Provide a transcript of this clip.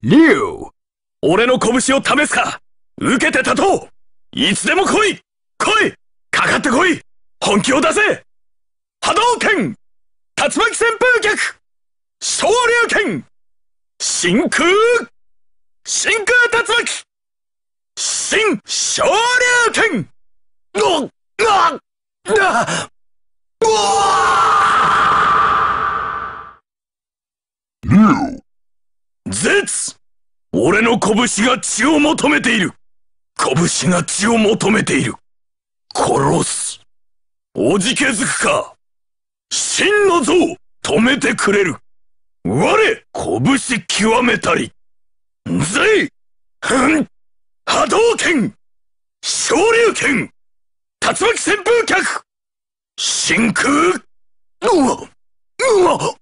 竜俺の拳を試すか受けて立とういつでも来い来いかかってこい本気を出せ波動拳竜巻旋風脚昇竜拳真空真空竜巻新昇竜拳うっあっうわ竜絶俺の拳が血を求めている拳が血を求めている殺すおじけづくか真の像止めてくれる我拳極めたりぜいふん波動拳昇竜拳竜巻旋風脚真空うわうわ